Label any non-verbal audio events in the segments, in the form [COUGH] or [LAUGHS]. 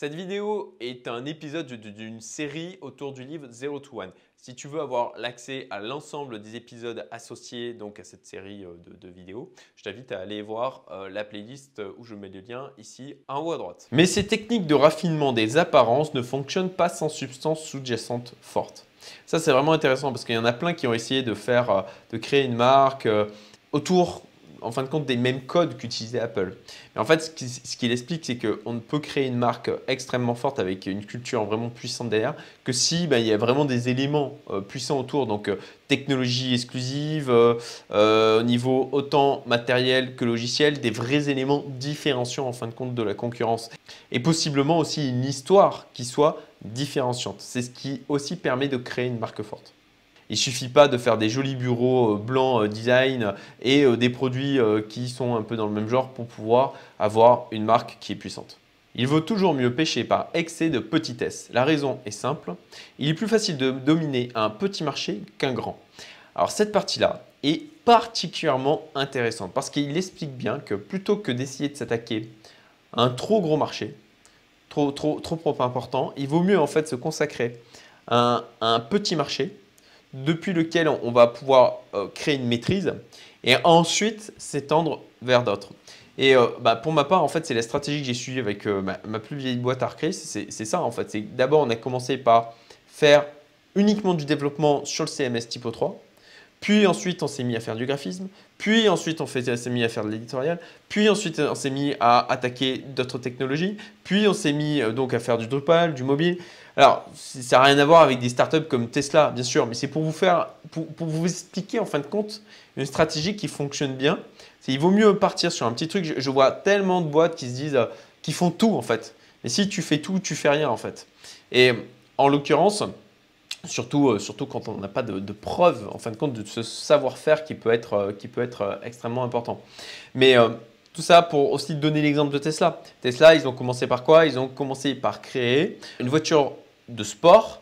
Cette vidéo est un épisode d'une série autour du livre Zero to One. Si tu veux avoir l'accès à l'ensemble des épisodes associés donc à cette série euh, de, vidéos, je t'invite à aller voir euh, la playlist euh, où je mets le lien ici en haut à droite. Mais ces techniques de raffinement des apparences ne fonctionnent pas sans substance sous-jacente forte. Ça c'est vraiment intéressant parce qu'il y en a plein qui ont essayé de faire, de créer une marque autour en fin de compte des mêmes codes qu'utilisait Apple. Mais en fait, ce qu'il explique, c'est qu'on ne peut créer une marque extrêmement forte avec une culture vraiment puissante derrière que si bah, il y a vraiment des éléments euh, puissants autour. Donc, euh, technologie exclusive, au euh, niveau autant matériel que logiciel, des vrais éléments différenciants en fin de compte de la concurrence. Et possiblement aussi une histoire qui soit différenciante. C'est ce qui aussi permet de créer une marque forte. Il ne suffit pas de faire des jolis bureaux euh, blancs euh, design et euh, des produits qui sont un peu dans le même genre pour pouvoir avoir une marque qui est puissante. Il vaut toujours mieux pêcher par excès de petitesse. La raison est simple, il est plus facile de dominer un petit marché qu'un grand. Alors cette partie-là est particulièrement intéressante parce qu'il explique bien que plutôt que d'essayer de s'attaquer à un trop gros marché, trop, trop, trop important, il vaut mieux en fait se consacrer à un petit marché depuis lequel on va pouvoir euh, créer une maîtrise et ensuite s'étendre vers d'autres. Et euh, bah, pour ma part, en fait, c'est la stratégie que j'ai suivie avec euh, ma, plus vieille boîte à C'est ça, en fait. d'abord, on a commencé par faire uniquement du développement sur le CMS Typo 3. Puis ensuite, on s'est mis à faire du graphisme. Puis ensuite, on, s'est mis à faire de l'éditorial. Puis ensuite, on s'est mis à attaquer d'autres technologies. Puis on s'est mis euh, donc à faire du Drupal, du mobile. Alors, ça n'a rien à voir avec des startups comme Tesla, bien sûr, mais c'est pour vous faire, pour, vous expliquer en fin de compte une stratégie qui fonctionne bien. Il vaut mieux partir sur un petit truc. Je, vois tellement de boîtes qui se disent, qu'ils euh, qui font tout en fait. Mais si tu fais tout, tu fais rien en fait. Et en l'occurrence, Surtout, euh, surtout quand on n'a pas de, de preuves, en fin de compte, de ce savoir-faire qui peut être, euh, qui peut être euh, extrêmement important. Mais tout ça pour aussi donner l'exemple de Tesla. Tesla, ils ont commencé par quoi Ils ont commencé par créer une voiture de sport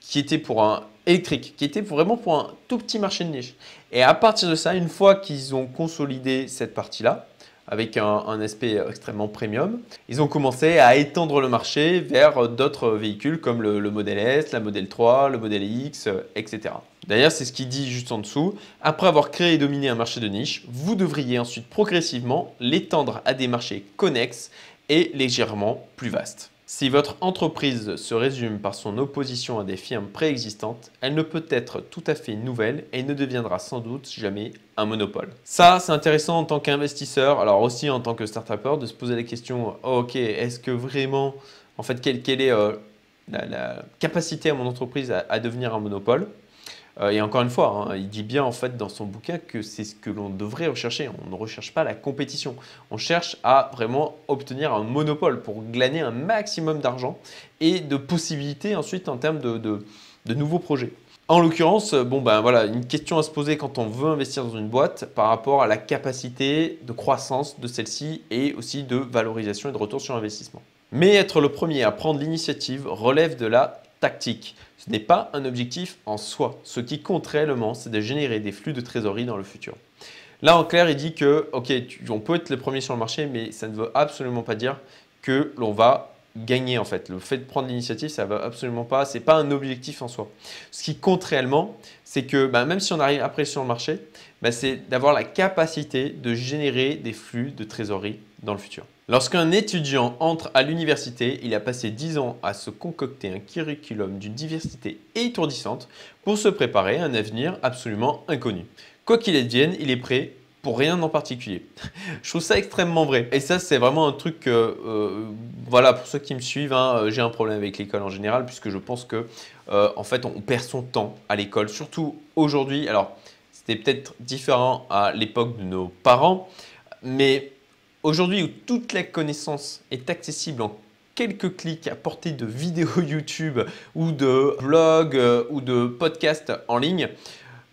qui était pour un électrique, qui était vraiment pour un tout petit marché de niche. Et à partir de ça, une fois qu'ils ont consolidé cette partie-là, avec un, aspect extrêmement premium. Ils ont commencé à étendre le marché vers d'autres véhicules comme le, le Model S, la Model 3, le Model X, euh, etc. D'ailleurs, c'est ce qu'il dit juste en dessous. Après avoir créé et dominé un marché de niche, vous devriez ensuite progressivement l'étendre à des marchés connexes et légèrement plus vastes. Si votre entreprise se résume par son opposition à des firmes préexistantes, elle ne peut être tout à fait nouvelle et ne deviendra sans doute jamais un monopole. Ça, c'est intéressant en tant qu'investisseur, alors aussi en tant que start de se poser la question ok, est-ce que vraiment, en fait, quelle, est euh, la, capacité à mon entreprise à devenir un monopole euh, et encore une fois, hein, il dit bien en fait dans son bouquin que c'est ce que l'on devrait rechercher. On ne recherche pas la compétition. On cherche à vraiment obtenir un monopole pour glaner un maximum d'argent et de possibilités ensuite en termes de, de, nouveaux projets. En l'occurrence, euh, bon ben voilà, une question à se poser quand on veut investir dans une boîte par rapport à la capacité de croissance de celle-ci et aussi de valorisation et de retour sur investissement. Mais être le premier à prendre l'initiative relève de la tactique. Ce n'est pas un objectif en soi. Ce qui compte réellement, c'est de générer des flux de trésorerie dans le futur. Là, en clair, il dit que, ok, on peut être le premier sur le marché, mais ça ne veut absolument pas dire que l'on va gagner en fait. Le fait de prendre l'initiative, ça va absolument pas. ce n'est pas un objectif en soi. Ce qui compte réellement, c'est que bah, même si on arrive après sur le marché, bah, c'est d'avoir la capacité de générer des flux de trésorerie dans le futur. Lorsqu'un étudiant entre à l'université, il a passé 10 ans à se concocter un curriculum d'une diversité étourdissante pour se préparer à un avenir absolument inconnu. Quoi qu'il advienne, il est prêt pour rien en particulier. [LAUGHS] je trouve ça extrêmement vrai. Et ça, c'est vraiment un truc que, euh, voilà, pour ceux qui me suivent, hein, euh, j'ai un problème avec l'école en général, puisque je pense que, euh, en fait, on perd son temps à l'école, surtout aujourd'hui. Alors, c'était peut-être différent à l'époque de nos parents, mais Aujourd'hui où toute la connaissance est accessible en quelques clics à portée de vidéos [LAUGHS] YouTube ou de blogs euh, ou de podcasts en ligne,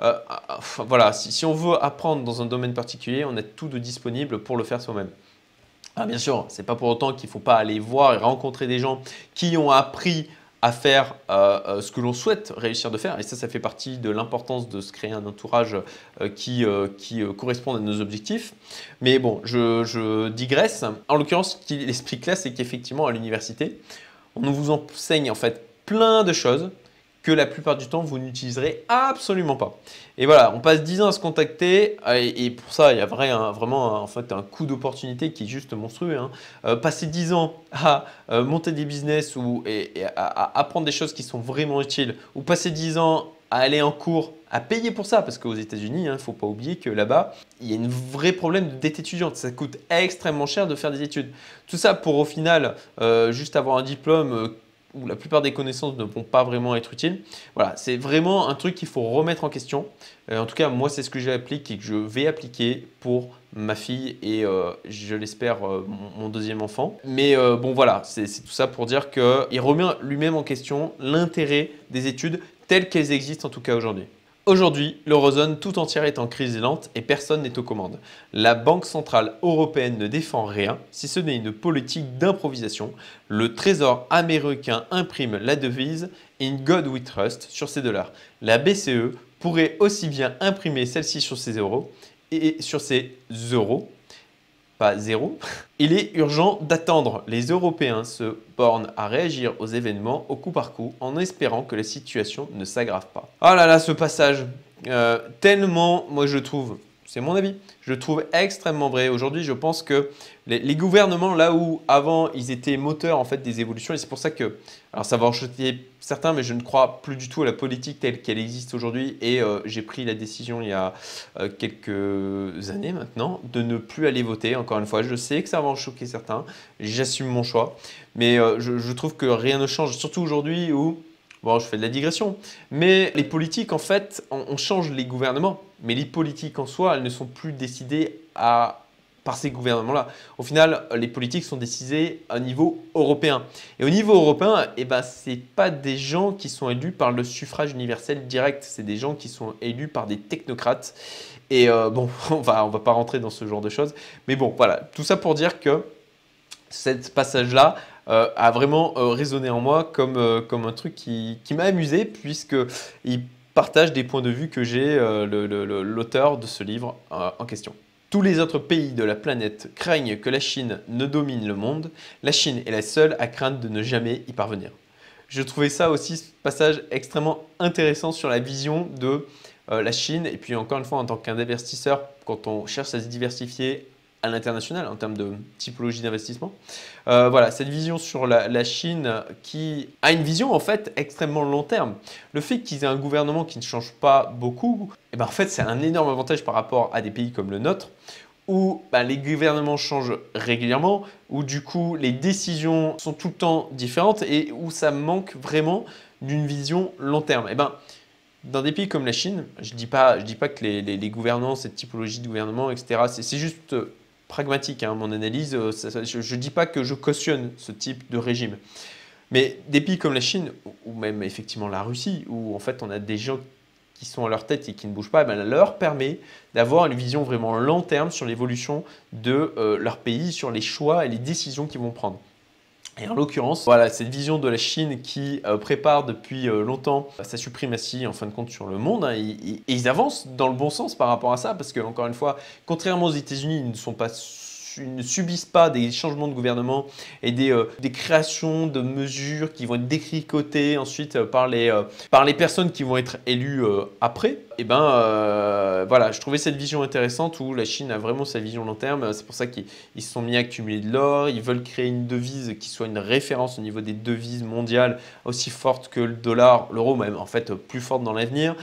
euh, ah, ah, voilà, si, on veut apprendre dans un domaine particulier, on a tout de disponible pour le faire soi-même. Ah, bien sûr, ce n'est pas pour autant qu'il ne faut pas aller voir et rencontrer des gens qui ont appris à faire euh, euh, ce que l'on souhaite réussir de faire. Et ça, ça fait partie de l'importance de se créer un entourage euh, qui, qui correspond à nos objectifs. Mais bon, je, je digresse. En l'occurrence, ce qu'il explique là, c'est qu'effectivement, à l'université, on vous enseigne en fait plein de choses que la plupart du temps, vous n'utiliserez absolument pas. Et voilà, on passe dix ans à se contacter, et, pour ça, il y a vraiment un, en coût d'opportunité qui est juste monstrueux. Hein. Euh, passer dix ans à euh, monter des business ou et, à, apprendre des choses qui sont vraiment utiles, ou passer 10 ans à aller en cours, à payer pour ça, parce qu'aux États-Unis, il hein, ne faut pas oublier que là-bas, il y a un vrai problème de dette étudiante. Ça coûte extrêmement cher de faire des études. Tout ça pour au final, euh, juste avoir un diplôme où la plupart des connaissances ne vont pas vraiment être utiles. Voilà, c'est vraiment un truc qu'il faut remettre en question. Euh, en tout cas, moi, c'est ce que j'applique et que je vais appliquer pour ma fille et euh, je l'espère euh, mon, deuxième enfant. Mais bon, voilà, c'est tout ça pour dire qu'il remet lui-même en question l'intérêt des études telles qu'elles existent en tout cas aujourd'hui. Aujourd'hui, l'eurozone tout entière est en crise lente et personne n'est aux commandes. La Banque centrale européenne ne défend rien, si ce n'est une politique d'improvisation. Le Trésor américain imprime la devise In God We Trust sur ses dollars. La BCE pourrait aussi bien imprimer celle-ci sur ses euros et sur ses euros pas zéro, il est urgent d'attendre. Les Européens se bornent à réagir aux événements au coup par coup en espérant que la situation ne s'aggrave pas. oh là là, ce passage, euh, tellement, moi je trouve, c'est mon avis. Je le trouve extrêmement vrai. Aujourd'hui, je pense que les, gouvernements, là où avant ils étaient moteurs en fait des évolutions, et c'est pour ça que, alors ça va choquer certains, mais je ne crois plus du tout à la politique telle qu'elle existe aujourd'hui. Et euh, j'ai pris la décision il y a euh, quelques années maintenant de ne plus aller voter. Encore une fois, je sais que ça va en choquer certains. J'assume mon choix, mais euh, je, je trouve que rien ne change, surtout aujourd'hui où Bon, je fais de la digression. Mais les politiques, en fait, on, change les gouvernements. Mais les politiques en soi, elles ne sont plus décidées par ces gouvernements-là. Au final, les politiques sont décidées à niveau européen. Et au niveau européen, eh ben, ce pas des gens qui sont élus par le suffrage universel direct, c'est des gens qui sont élus par des technocrates. Et euh, bon, [LAUGHS] on va, on va pas rentrer dans ce genre de choses. Mais bon, voilà, tout ça pour dire que cette passage-là euh, a vraiment euh, résonné en moi comme, euh, comme un truc qui, qui m'a amusé, puisqu'il partage des points de vue que j'ai, l'auteur de ce livre en question. Tous les autres pays de la planète craignent que la Chine ne domine le monde. La Chine est la seule à craindre de ne jamais y parvenir. Je trouvais ça aussi, ce passage extrêmement intéressant sur la vision de la Chine. Et puis encore une fois, en tant investisseur, quand on cherche à se diversifier, à l'international en termes de typologie d'investissement. Euh, voilà, cette vision sur la, Chine qui a une vision en fait extrêmement long terme. Le fait qu'ils aient un gouvernement qui ne change pas beaucoup, et eh ben, en fait c'est un énorme avantage par rapport à des pays comme le nôtre où bah, les gouvernements changent régulièrement, où du coup les décisions sont tout le temps différentes et où ça manque vraiment d'une vision long terme. Et eh ben, dans des pays comme la Chine, je ne dis, pas, je dis pas que les, les, cette typologie de gouvernement, etc., c'est juste pragmatique, hein, mon analyse. Euh, je ne dis pas que je cautionne ce type de régime. Mais des pays comme la Chine, ou même effectivement la Russie, où en fait on a des gens qui sont à leur tête et qui ne bougent pas, ben, leur permet d'avoir une vision vraiment long terme sur l'évolution de euh, leur pays, sur les choix et les décisions qu'ils vont prendre. Et en l'occurrence, voilà cette vision de la Chine qui euh, prépare depuis euh, longtemps euh, sa suprématie en fin de compte sur le monde. Hein, et, ils avancent dans le bon sens par rapport à ça, parce que encore une fois, contrairement aux États-Unis, ils ne sont pas ne subissent pas des changements de gouvernement et des, des créations de mesures qui vont être décricotées ensuite par les, par les personnes qui vont être élues après, et eh ben voilà, je trouvais cette vision intéressante où la Chine a vraiment sa vision long terme. C'est pour ça qu'ils se sont mis à accumuler de l'or. Ils veulent créer une devise qui soit une référence au niveau des devises mondiales aussi forte que le dollar, l'euro même, en fait plus forte dans l'avenir.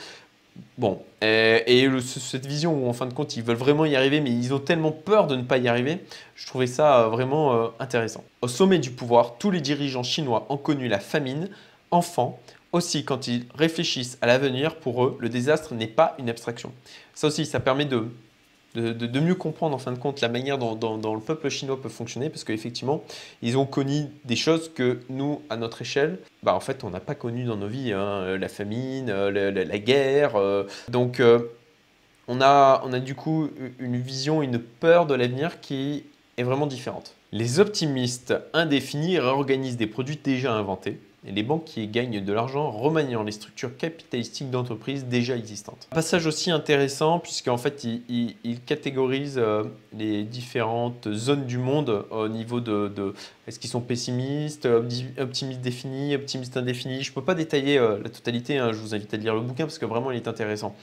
Bon, et, cette vision où en fin de compte ils veulent vraiment y arriver, mais ils ont tellement peur de ne pas y arriver, je trouvais ça euh, vraiment euh, intéressant. Au sommet du pouvoir, tous les dirigeants chinois ont connu la famine, enfants, aussi, quand ils réfléchissent à l'avenir, pour eux, le désastre n'est pas une abstraction. Ça aussi, ça permet de, mieux comprendre en fin de compte la manière dont, le peuple chinois peut fonctionner, parce qu'effectivement, ils ont connu des choses que nous, à notre échelle, bah, en fait, on n'a pas connu dans nos vies. Hein. la famine, euh, la, guerre. Euh. donc, euh, on, on a du coup une vision, une peur de l'avenir qui est vraiment différente. Les optimistes indéfinis réorganisent des produits déjà inventés les banques qui gagnent de l'argent remaniant les structures capitalistiques d'entreprises déjà existantes. Passage aussi intéressant puisqu'en fait il, catégorise euh, les différentes zones du monde au niveau de, est-ce qu'ils sont pessimistes, optimistes définis, optimistes indéfinis. Je ne peux pas détailler euh, la totalité, hein, je vous invite à lire le bouquin parce que vraiment il est intéressant.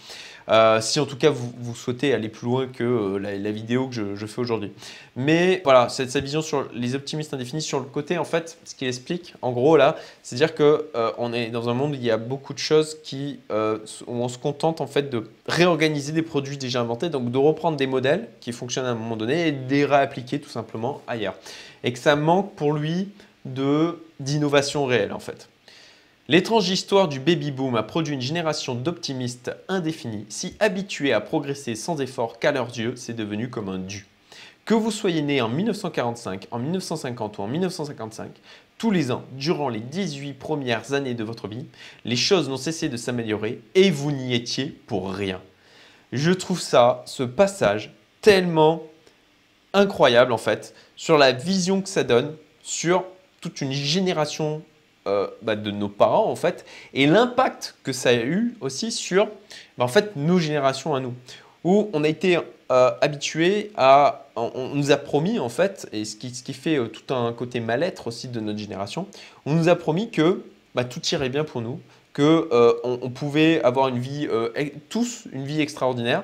Euh, si en tout cas vous, souhaitez aller plus loin que la, vidéo que je, fais aujourd'hui. Mais voilà, c'est sa vision sur les optimistes indéfinis sur le côté en fait, ce qu'il explique en gros là, c'est-à-dire qu'on euh, est dans un monde où il y a beaucoup de choses qui euh, où on se contente en fait de réorganiser des produits déjà inventés, donc de reprendre des modèles qui fonctionnent à un moment donné et de les réappliquer tout simplement ailleurs. Et que ça manque pour lui d'innovation réelle en fait. L'étrange histoire du baby boom a produit une génération d'optimistes indéfinis, si habitués à progresser sans effort qu'à leurs yeux, c'est devenu comme un dû. Que vous soyez né en 1945, en 1950 ou en 1955, tous les ans, durant les 18 premières années de votre vie, les choses n'ont cessé de s'améliorer et vous n'y étiez pour rien. Je trouve ça, ce passage, tellement incroyable en fait, sur la vision que ça donne sur toute une génération euh, bah, de nos parents en fait, et l'impact que ça a eu aussi sur bah, en fait, nos générations à nous où on a été euh, habitué à, on, nous a promis en fait, et ce qui, ce qui fait euh, tout un côté mal-être aussi de notre génération, on nous a promis que bah, tout irait bien pour nous, que euh, on, pouvait avoir une vie, tous une vie extraordinaire.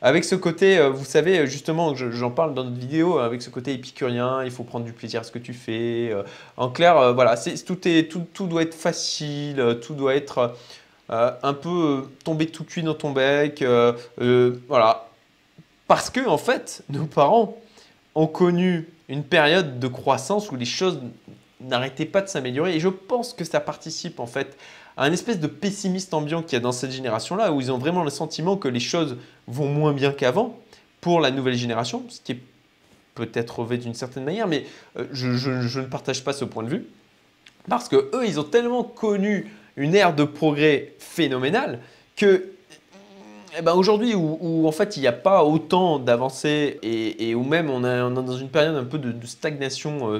Avec ce côté, vous savez, justement, j'en parle dans notre vidéo, hein, avec ce côté épicurien, il faut prendre du plaisir à ce que tu fais. En clair, voilà, c'est tout, est, tout, tout, doit être facile, tout doit être euh, un peu euh, tomber tout cuit dans ton bec, euh, voilà. Parce que en fait, nos parents ont connu une période de croissance où les choses n'arrêtaient pas de s'améliorer. Et je pense que ça participe en fait à un espèce de pessimiste ambiant qu'il y a dans cette génération-là, où ils ont vraiment le sentiment que les choses vont moins bien qu'avant pour la nouvelle génération, ce qui est peut-être vrai d'une certaine manière, mais je, je, ne partage pas ce point de vue, parce que eux, ils ont tellement connu une ère de progrès phénoménale que eh ben, aujourd'hui où, en fait il n'y a pas autant d'avancées et, où même on, est dans une période un peu de, stagnation euh,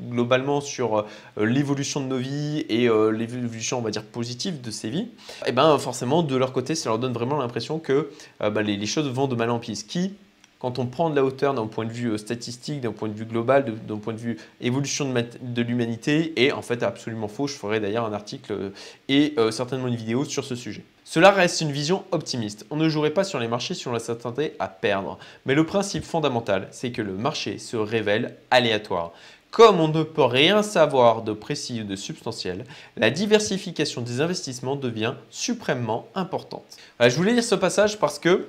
globalement sur euh, l'évolution de nos vies et euh, l'évolution on va dire positive de ces vies, et eh ben forcément de leur côté ça leur donne vraiment l'impression que ben, les, les, choses vont de mal en pis, qui quand on prend de la hauteur d'un point de vue euh, statistique, d'un point de vue global, d'un point de vue évolution de, l'humanité, est en fait absolument faux. Je ferai d'ailleurs un article euh, et euh, certainement une vidéo sur ce sujet. Cela reste une vision optimiste. On ne jouerait pas sur les marchés si on s'attendait à perdre. Mais le principe fondamental, c'est que le marché se révèle aléatoire. Comme on ne peut rien savoir de précis ou de substantiel, la diversification des investissements devient suprêmement importante. je voulais lire ce passage parce que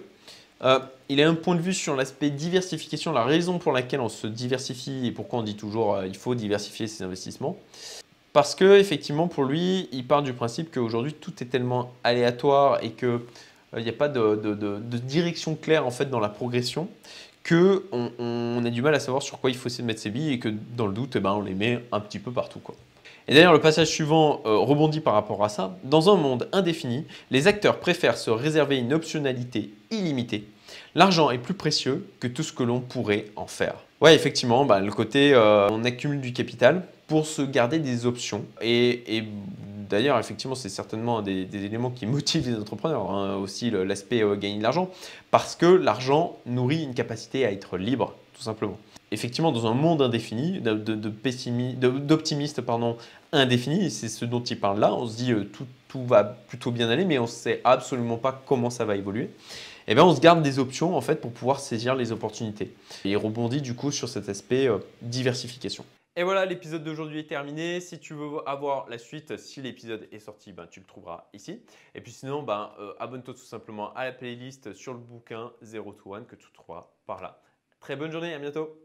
euh, il a un point de vue sur l'aspect diversification, la raison pour laquelle on se diversifie et pourquoi on dit toujours euh, il faut diversifier ses investissements. Parce que effectivement pour lui, il part du principe qu'aujourd'hui tout est tellement aléatoire et qu'il euh, n'y a pas de, direction claire en fait dans la progression que on, a du mal à savoir sur quoi il faut essayer de mettre ses billes et que dans le doute, eh ben, on les met un petit peu partout quoi. Et d'ailleurs, le passage suivant euh, rebondit par rapport à ça. Dans un monde indéfini, les acteurs préfèrent se réserver une optionnalité illimitée. L'argent est plus précieux que tout ce que l'on pourrait en faire. Ouais, effectivement, bah, le côté euh, on accumule du capital pour se garder des options. Et, d'ailleurs, effectivement, c'est certainement des, éléments qui [LAUGHS] motivent les entrepreneurs, hein, aussi l'aspect euh, gagner de l'argent, parce que l'argent nourrit une capacité à être libre, tout simplement effectivement dans un monde indéfini, d'optimiste de, de, pardon, indéfini, c'est ce dont il parle là, on se dit euh, tout, tout, va plutôt bien aller, mais on ne sait absolument pas comment ça va évoluer. Et eh bien, on se garde des options en fait pour pouvoir saisir les opportunités. Et il rebondit du coup sur cet aspect euh, diversification. Et voilà, l'épisode d'aujourd'hui est terminé. Si tu veux avoir la suite, si l'épisode est sorti, ben, tu le trouveras ici. Et puis sinon, ben, euh, abonne-toi tout simplement à la playlist sur le bouquin 0 to One que tu trouveras par là. Très bonne journée, à bientôt